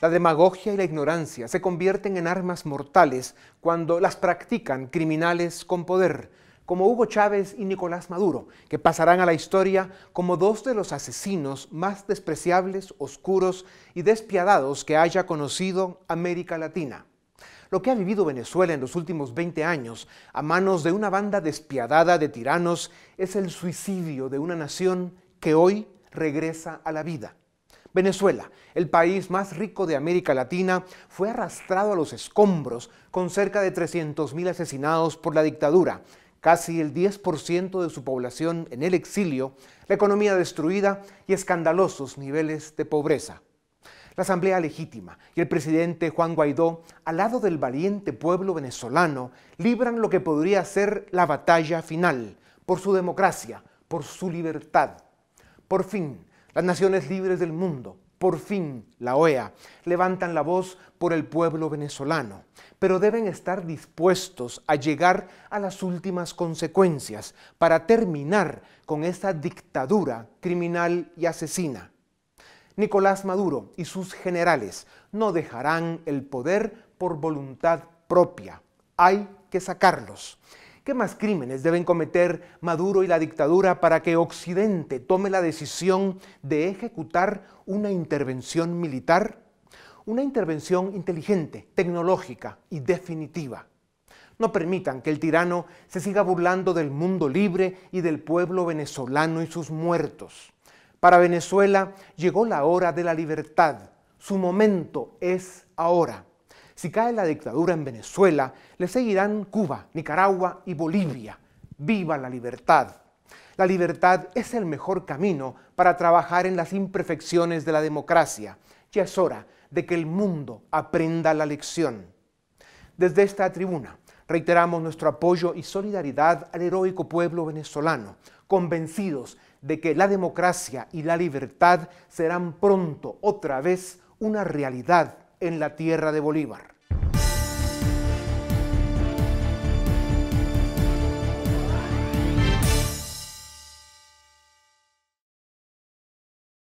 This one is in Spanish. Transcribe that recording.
La demagogia y la ignorancia se convierten en armas mortales cuando las practican criminales con poder, como Hugo Chávez y Nicolás Maduro, que pasarán a la historia como dos de los asesinos más despreciables, oscuros y despiadados que haya conocido América Latina. Lo que ha vivido Venezuela en los últimos 20 años a manos de una banda despiadada de tiranos es el suicidio de una nación que hoy regresa a la vida. Venezuela, el país más rico de América Latina, fue arrastrado a los escombros con cerca de 300.000 asesinados por la dictadura, casi el 10% de su población en el exilio, la economía destruida y escandalosos niveles de pobreza. La Asamblea Legítima y el presidente Juan Guaidó, al lado del valiente pueblo venezolano, libran lo que podría ser la batalla final por su democracia, por su libertad. Por fin, las naciones libres del mundo, por fin la OEA, levantan la voz por el pueblo venezolano, pero deben estar dispuestos a llegar a las últimas consecuencias para terminar con esta dictadura criminal y asesina. Nicolás Maduro y sus generales no dejarán el poder por voluntad propia. Hay que sacarlos. ¿Qué más crímenes deben cometer Maduro y la dictadura para que Occidente tome la decisión de ejecutar una intervención militar? Una intervención inteligente, tecnológica y definitiva. No permitan que el tirano se siga burlando del mundo libre y del pueblo venezolano y sus muertos. Para Venezuela llegó la hora de la libertad. Su momento es ahora. Si cae la dictadura en Venezuela, le seguirán Cuba, Nicaragua y Bolivia. ¡Viva la libertad! La libertad es el mejor camino para trabajar en las imperfecciones de la democracia. Ya es hora de que el mundo aprenda la lección. Desde esta tribuna reiteramos nuestro apoyo y solidaridad al heroico pueblo venezolano, convencidos de que la democracia y la libertad serán pronto otra vez una realidad en la tierra de Bolívar.